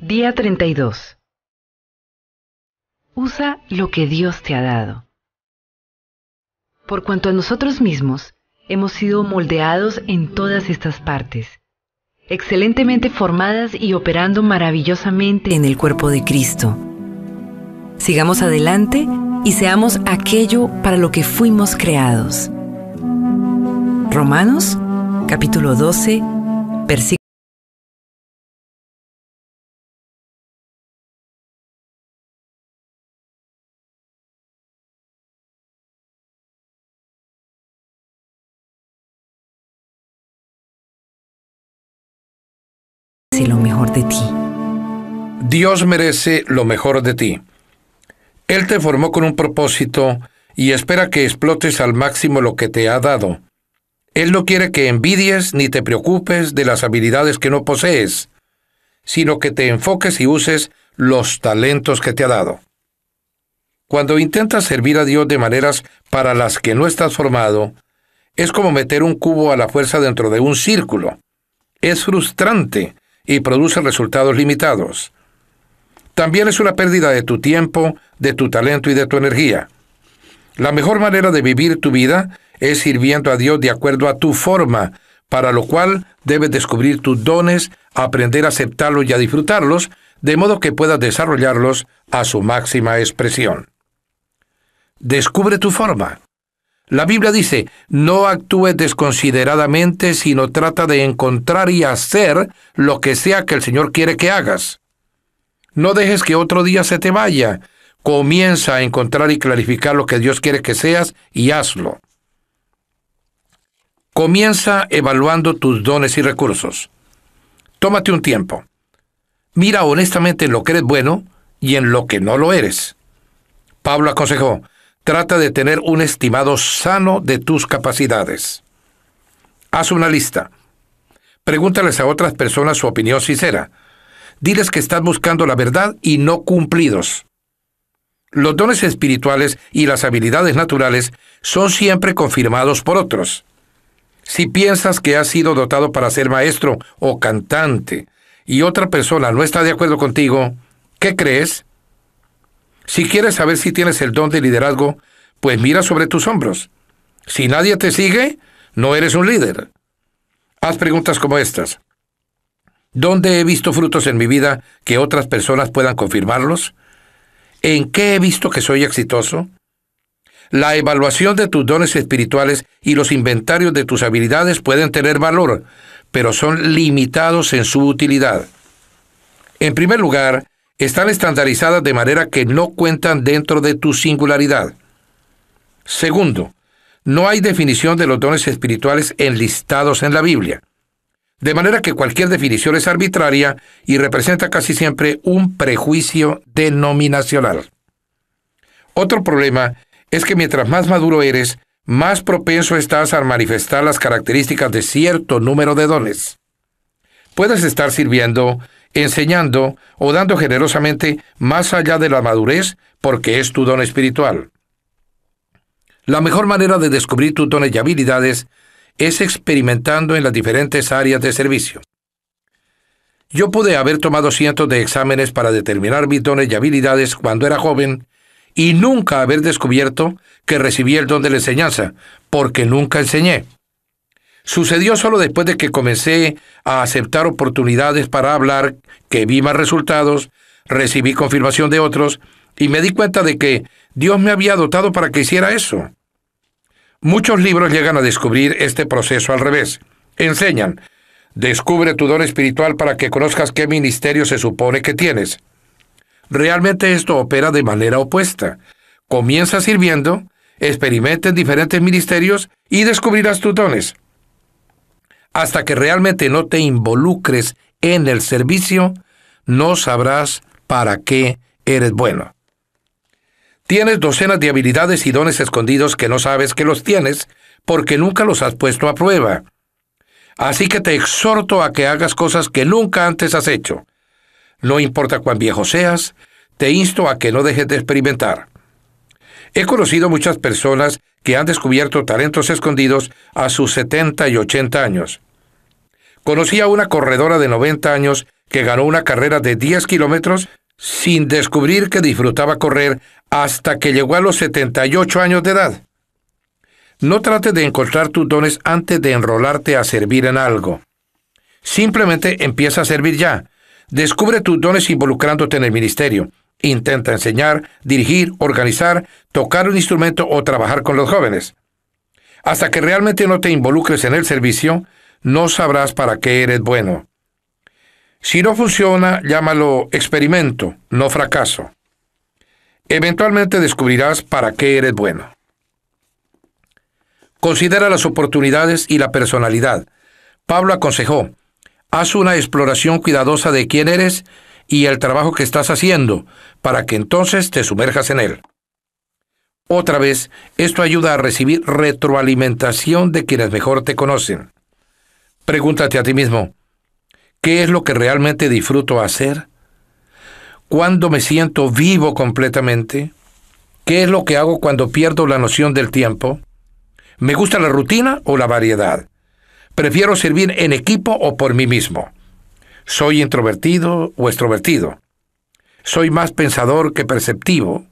Día 32. Usa lo que Dios te ha dado. Por cuanto a nosotros mismos, hemos sido moldeados en todas estas partes, excelentemente formadas y operando maravillosamente en el cuerpo de Cristo. Sigamos adelante y seamos aquello para lo que fuimos creados. Romanos capítulo 12, versículo Dios merece lo mejor de ti. Él te formó con un propósito y espera que explotes al máximo lo que te ha dado. Él no quiere que envidies ni te preocupes de las habilidades que no posees, sino que te enfoques y uses los talentos que te ha dado. Cuando intentas servir a Dios de maneras para las que no estás formado, es como meter un cubo a la fuerza dentro de un círculo. Es frustrante y produce resultados limitados. También es una pérdida de tu tiempo, de tu talento y de tu energía. La mejor manera de vivir tu vida es sirviendo a Dios de acuerdo a tu forma, para lo cual debes descubrir tus dones, aprender a aceptarlos y a disfrutarlos, de modo que puedas desarrollarlos a su máxima expresión. Descubre tu forma. La Biblia dice, no actúe desconsideradamente, sino trata de encontrar y hacer lo que sea que el Señor quiere que hagas. No dejes que otro día se te vaya. Comienza a encontrar y clarificar lo que Dios quiere que seas y hazlo. Comienza evaluando tus dones y recursos. Tómate un tiempo. Mira honestamente en lo que eres bueno y en lo que no lo eres. Pablo aconsejó, Trata de tener un estimado sano de tus capacidades. Haz una lista. Pregúntales a otras personas su opinión sincera. Diles que estás buscando la verdad y no cumplidos. Los dones espirituales y las habilidades naturales son siempre confirmados por otros. Si piensas que has sido dotado para ser maestro o cantante y otra persona no está de acuerdo contigo, ¿qué crees? Si quieres saber si tienes el don de liderazgo, pues mira sobre tus hombros. Si nadie te sigue, no eres un líder. Haz preguntas como estas. ¿Dónde he visto frutos en mi vida que otras personas puedan confirmarlos? ¿En qué he visto que soy exitoso? La evaluación de tus dones espirituales y los inventarios de tus habilidades pueden tener valor, pero son limitados en su utilidad. En primer lugar, están estandarizadas de manera que no cuentan dentro de tu singularidad. Segundo, no hay definición de los dones espirituales enlistados en la Biblia. De manera que cualquier definición es arbitraria y representa casi siempre un prejuicio denominacional. Otro problema es que mientras más maduro eres, más propenso estás a manifestar las características de cierto número de dones. Puedes estar sirviendo, enseñando o dando generosamente más allá de la madurez porque es tu don espiritual. La mejor manera de descubrir tus dones y habilidades es experimentando en las diferentes áreas de servicio. Yo pude haber tomado cientos de exámenes para determinar mis dones y habilidades cuando era joven y nunca haber descubierto que recibí el don de la enseñanza, porque nunca enseñé. Sucedió solo después de que comencé a aceptar oportunidades para hablar, que vi más resultados, recibí confirmación de otros y me di cuenta de que Dios me había dotado para que hiciera eso. Muchos libros llegan a descubrir este proceso al revés. Enseñan, descubre tu don espiritual para que conozcas qué ministerio se supone que tienes. Realmente esto opera de manera opuesta. Comienza sirviendo, experimenta diferentes ministerios y descubrirás tus dones. Hasta que realmente no te involucres en el servicio, no sabrás para qué eres bueno. Tienes docenas de habilidades y dones escondidos que no sabes que los tienes porque nunca los has puesto a prueba. Así que te exhorto a que hagas cosas que nunca antes has hecho. No importa cuán viejo seas, te insto a que no dejes de experimentar. He conocido muchas personas que han descubierto talentos escondidos a sus 70 y 80 años. Conocí a una corredora de 90 años que ganó una carrera de 10 kilómetros sin descubrir que disfrutaba correr hasta que llegó a los 78 años de edad. No trates de encontrar tus dones antes de enrolarte a servir en algo. Simplemente empieza a servir ya. Descubre tus dones involucrándote en el ministerio. Intenta enseñar, dirigir, organizar, tocar un instrumento o trabajar con los jóvenes. Hasta que realmente no te involucres en el servicio, no sabrás para qué eres bueno. Si no funciona, llámalo experimento, no fracaso. Eventualmente descubrirás para qué eres bueno. Considera las oportunidades y la personalidad. Pablo aconsejó, haz una exploración cuidadosa de quién eres y el trabajo que estás haciendo, para que entonces te sumerjas en él. Otra vez, esto ayuda a recibir retroalimentación de quienes mejor te conocen. Pregúntate a ti mismo, ¿Qué es lo que realmente disfruto hacer? ¿Cuándo me siento vivo completamente? ¿Qué es lo que hago cuando pierdo la noción del tiempo? ¿Me gusta la rutina o la variedad? ¿Prefiero servir en equipo o por mí mismo? ¿Soy introvertido o extrovertido? ¿Soy más pensador que perceptivo?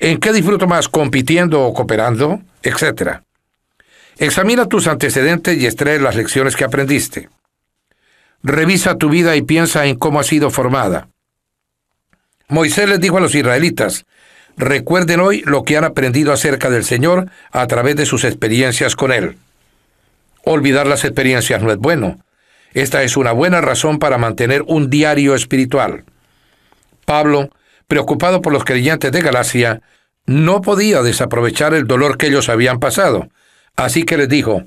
¿En qué disfruto más compitiendo o cooperando? Etcétera. Examina tus antecedentes y extrae las lecciones que aprendiste. Revisa tu vida y piensa en cómo ha sido formada. Moisés les dijo a los israelitas, recuerden hoy lo que han aprendido acerca del Señor a través de sus experiencias con Él. Olvidar las experiencias no es bueno. Esta es una buena razón para mantener un diario espiritual. Pablo, preocupado por los creyentes de Galacia, no podía desaprovechar el dolor que ellos habían pasado, así que les dijo,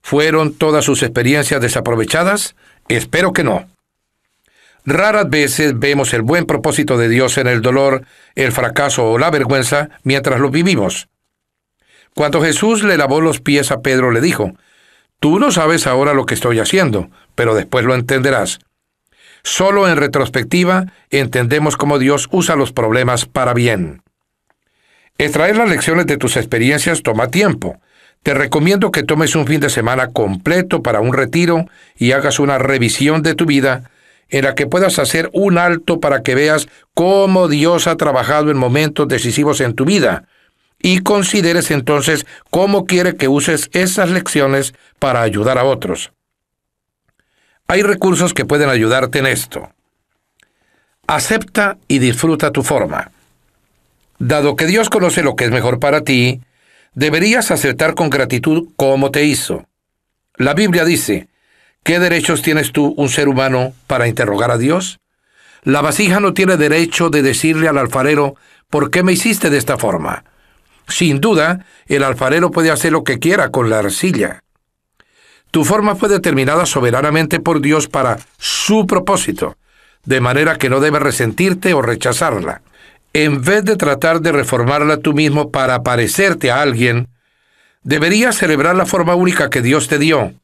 ¿fueron todas sus experiencias desaprovechadas? Espero que no. Raras veces vemos el buen propósito de Dios en el dolor, el fracaso o la vergüenza mientras lo vivimos. Cuando Jesús le lavó los pies a Pedro le dijo, Tú no sabes ahora lo que estoy haciendo, pero después lo entenderás. Solo en retrospectiva entendemos cómo Dios usa los problemas para bien. Extraer las lecciones de tus experiencias toma tiempo, te recomiendo que tomes un fin de semana completo para un retiro y hagas una revisión de tu vida en la que puedas hacer un alto para que veas cómo Dios ha trabajado en momentos decisivos en tu vida y consideres entonces cómo quiere que uses esas lecciones para ayudar a otros. Hay recursos que pueden ayudarte en esto. Acepta y disfruta tu forma. Dado que Dios conoce lo que es mejor para ti, deberías aceptar con gratitud cómo te hizo. La Biblia dice, ¿qué derechos tienes tú, un ser humano, para interrogar a Dios? La vasija no tiene derecho de decirle al alfarero, ¿por qué me hiciste de esta forma? Sin duda, el alfarero puede hacer lo que quiera con la arcilla. Tu forma fue determinada soberanamente por Dios para su propósito, de manera que no debes resentirte o rechazarla en vez de tratar de reformarla tú mismo para parecerte a alguien, deberías celebrar la forma única que Dios te dio.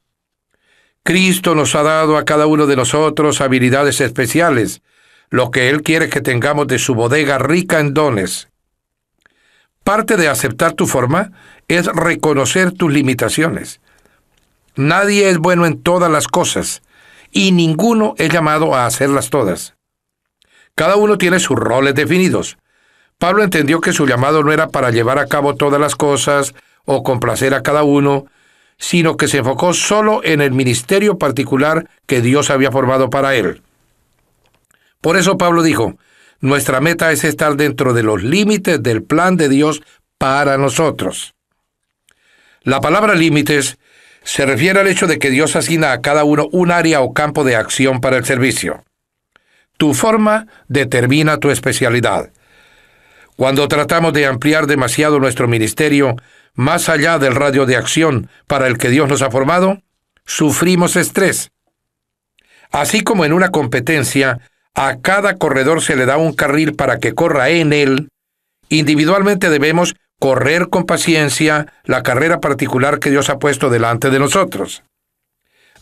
Cristo nos ha dado a cada uno de nosotros habilidades especiales, lo que Él quiere que tengamos de su bodega rica en dones. Parte de aceptar tu forma es reconocer tus limitaciones. Nadie es bueno en todas las cosas, y ninguno es llamado a hacerlas todas. Cada uno tiene sus roles definidos. Pablo entendió que su llamado no era para llevar a cabo todas las cosas o complacer a cada uno, sino que se enfocó solo en el ministerio particular que Dios había formado para él. Por eso Pablo dijo, nuestra meta es estar dentro de los límites del plan de Dios para nosotros. La palabra límites se refiere al hecho de que Dios asigna a cada uno un área o campo de acción para el servicio. Tu forma determina tu especialidad. Cuando tratamos de ampliar demasiado nuestro ministerio más allá del radio de acción para el que Dios nos ha formado, sufrimos estrés. Así como en una competencia, a cada corredor se le da un carril para que corra en él, individualmente debemos correr con paciencia la carrera particular que Dios ha puesto delante de nosotros.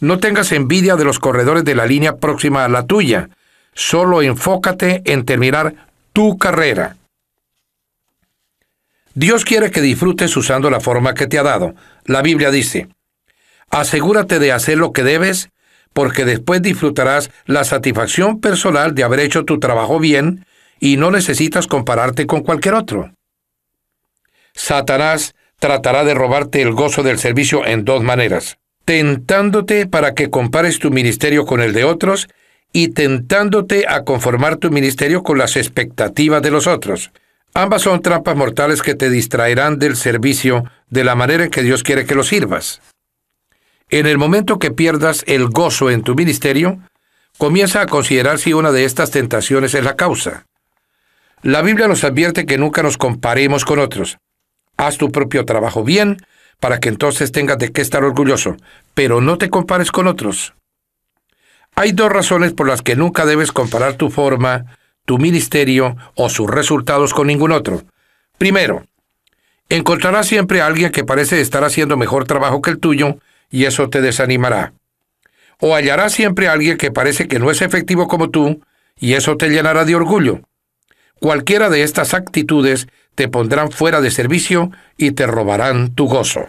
No tengas envidia de los corredores de la línea próxima a la tuya, Solo enfócate en terminar tu carrera. Dios quiere que disfrutes usando la forma que te ha dado. La Biblia dice, asegúrate de hacer lo que debes, porque después disfrutarás la satisfacción personal de haber hecho tu trabajo bien y no necesitas compararte con cualquier otro. Satanás tratará de robarte el gozo del servicio en dos maneras, tentándote para que compares tu ministerio con el de otros y tentándote a conformar tu ministerio con las expectativas de los otros. Ambas son trampas mortales que te distraerán del servicio de la manera en que Dios quiere que lo sirvas. En el momento que pierdas el gozo en tu ministerio, comienza a considerar si una de estas tentaciones es la causa. La Biblia nos advierte que nunca nos comparemos con otros. Haz tu propio trabajo bien para que entonces tengas de qué estar orgulloso, pero no te compares con otros. Hay dos razones por las que nunca debes comparar tu forma, tu ministerio o sus resultados con ningún otro. Primero, encontrarás siempre a alguien que parece estar haciendo mejor trabajo que el tuyo y eso te desanimará. O hallarás siempre a alguien que parece que no es efectivo como tú y eso te llenará de orgullo. Cualquiera de estas actitudes te pondrán fuera de servicio y te robarán tu gozo.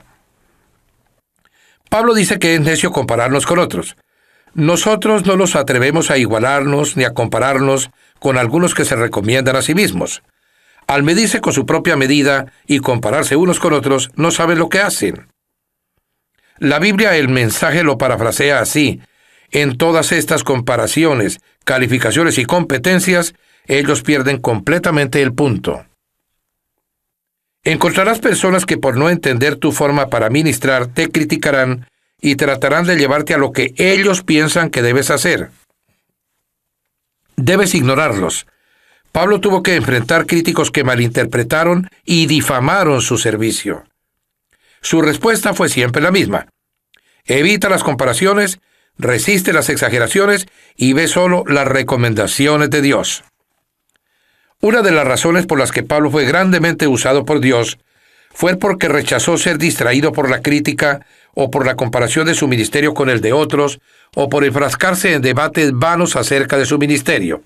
Pablo dice que es necio compararnos con otros. Nosotros no nos atrevemos a igualarnos ni a compararnos con algunos que se recomiendan a sí mismos. Al medirse con su propia medida y compararse unos con otros, no saben lo que hacen. La Biblia el mensaje lo parafrasea así. En todas estas comparaciones, calificaciones y competencias, ellos pierden completamente el punto. Encontrarás personas que por no entender tu forma para ministrar te criticarán y tratarán de llevarte a lo que ellos piensan que debes hacer. Debes ignorarlos. Pablo tuvo que enfrentar críticos que malinterpretaron y difamaron su servicio. Su respuesta fue siempre la misma. Evita las comparaciones, resiste las exageraciones y ve solo las recomendaciones de Dios. Una de las razones por las que Pablo fue grandemente usado por Dios fue porque rechazó ser distraído por la crítica o por la comparación de su ministerio con el de otros, o por enfrascarse en debates vanos acerca de su ministerio.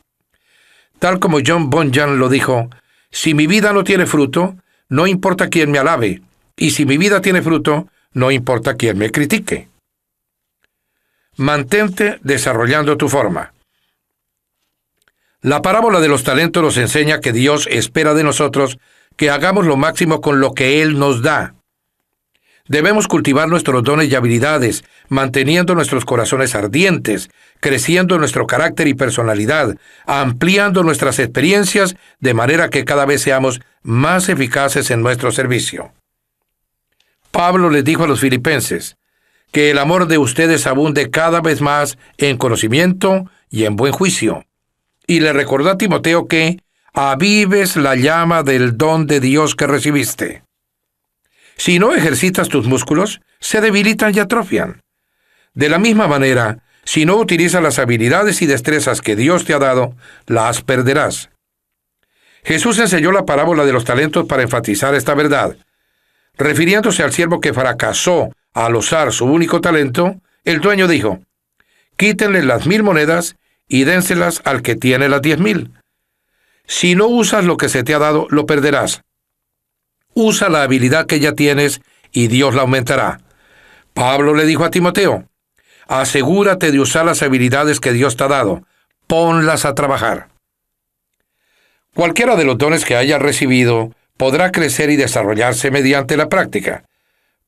Tal como John Bunyan lo dijo, si mi vida no tiene fruto, no importa quién me alabe, y si mi vida tiene fruto, no importa quién me critique. Mantente desarrollando tu forma. La parábola de los talentos nos enseña que Dios espera de nosotros que hagamos lo máximo con lo que Él nos da. Debemos cultivar nuestros dones y habilidades, manteniendo nuestros corazones ardientes, creciendo nuestro carácter y personalidad, ampliando nuestras experiencias de manera que cada vez seamos más eficaces en nuestro servicio. Pablo les dijo a los filipenses, que el amor de ustedes abunde cada vez más en conocimiento y en buen juicio. Y le recordó a Timoteo que avives la llama del don de Dios que recibiste. Si no ejercitas tus músculos, se debilitan y atrofian. De la misma manera, si no utilizas las habilidades y destrezas que Dios te ha dado, las perderás. Jesús enseñó la parábola de los talentos para enfatizar esta verdad. Refiriéndose al siervo que fracasó al usar su único talento, el dueño dijo, quítenle las mil monedas y dénselas al que tiene las diez mil. Si no usas lo que se te ha dado, lo perderás usa la habilidad que ya tienes y Dios la aumentará. Pablo le dijo a Timoteo, asegúrate de usar las habilidades que Dios te ha dado, ponlas a trabajar. Cualquiera de los dones que haya recibido podrá crecer y desarrollarse mediante la práctica.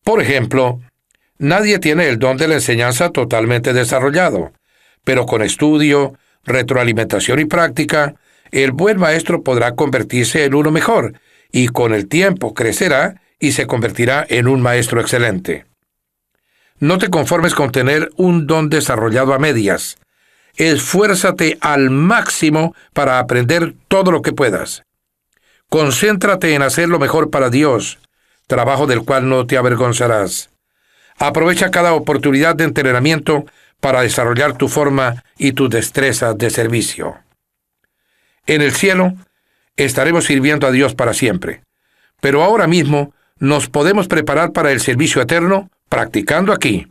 Por ejemplo, nadie tiene el don de la enseñanza totalmente desarrollado, pero con estudio, retroalimentación y práctica, el buen maestro podrá convertirse en uno mejor, y con el tiempo crecerá y se convertirá en un maestro excelente. No te conformes con tener un don desarrollado a medias. Esfuérzate al máximo para aprender todo lo que puedas. Concéntrate en hacer lo mejor para Dios, trabajo del cual no te avergonzarás. Aprovecha cada oportunidad de entrenamiento para desarrollar tu forma y tus destreza de servicio. En el cielo, estaremos sirviendo a Dios para siempre. Pero ahora mismo nos podemos preparar para el servicio eterno practicando aquí.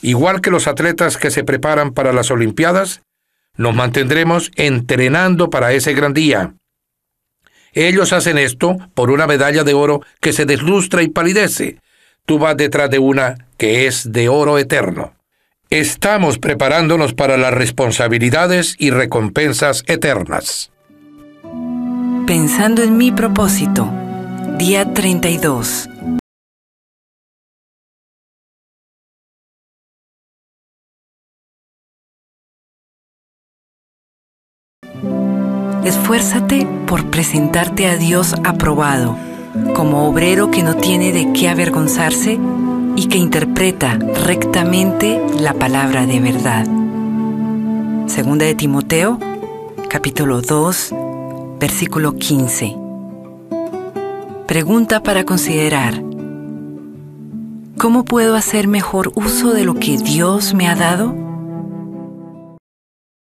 Igual que los atletas que se preparan para las Olimpiadas, nos mantendremos entrenando para ese gran día. Ellos hacen esto por una medalla de oro que se deslustra y palidece. Tú vas detrás de una que es de oro eterno. Estamos preparándonos para las responsabilidades y recompensas eternas. Pensando en mi propósito, día 32. Esfuérzate por presentarte a Dios aprobado, como obrero que no tiene de qué avergonzarse y que interpreta rectamente la palabra de verdad. Segunda de Timoteo, capítulo 2, versículo 15. Pregunta para considerar. ¿Cómo puedo hacer mejor uso de lo que Dios me ha dado?